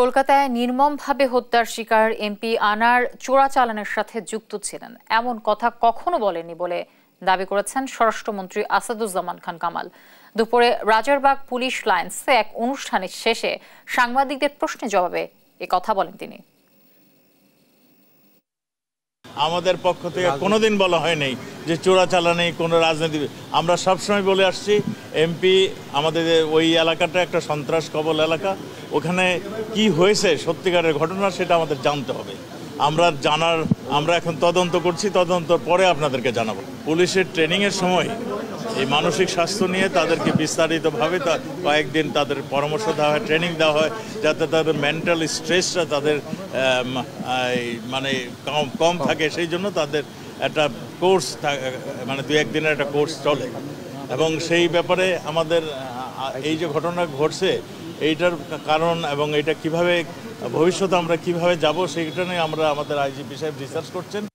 কলকাতায় নির্মমভাবে হত্যার শিকার এমপি আনার চোরাচালানের সাথে যুক্ত ছিলেন এমন কথা কখনো বলেনি বলে দাবি করেছেন স্বরাষ্ট্রমন্ত্রী আসাদুজ্জামান খান কামাল দুপুরে রাজারবাগ পুলিশ লাইন্সে এক অনুষ্ঠানের শেষে সাংবাদিকদের প্রশ্নের জবাবে কথা বলেন তিনি আমাদের পক্ষ থেকে কোনোদিন বলা হয়নি যে চোরাচালানি কোনো রাজনীতি আমরা সবসময় বলে আসছি এমপি আমাদের ওই এলাকাটা একটা সন্ত্রাস কবল এলাকা ওখানে কি হয়েছে সত্যিকারের ঘটনা সেটা আমাদের জানতে হবে আমরা জানার আমরা এখন তদন্ত করছি তদন্ত পরে আপনাদেরকে জানাবো পুলিশের ট্রেনিংয়ের সময় এই মানসিক স্বাস্থ্য নিয়ে তাদেরকে বিস্তারিতভাবে তা কয়েকদিন তাদের পরামর্শ দেওয়া হয় ট্রেনিং দেওয়া হয় যাতে তাদের মেন্টাল স্ট্রেসটা তাদের মানে কম কম থাকে সেই জন্য তাদের একটা কোর্স মানে দু একদিনের একটা কোর্স চলে এবং সেই ব্যাপারে আমাদের এই যে ঘটনা ঘটছে এইটার কারণ এবং এটা কিভাবে ভবিষ্যতে আমরা কিভাবে যাব সেইটা নিয়ে আমরা আমাদের আইজিপি সাহেব রিসার্চ করছেন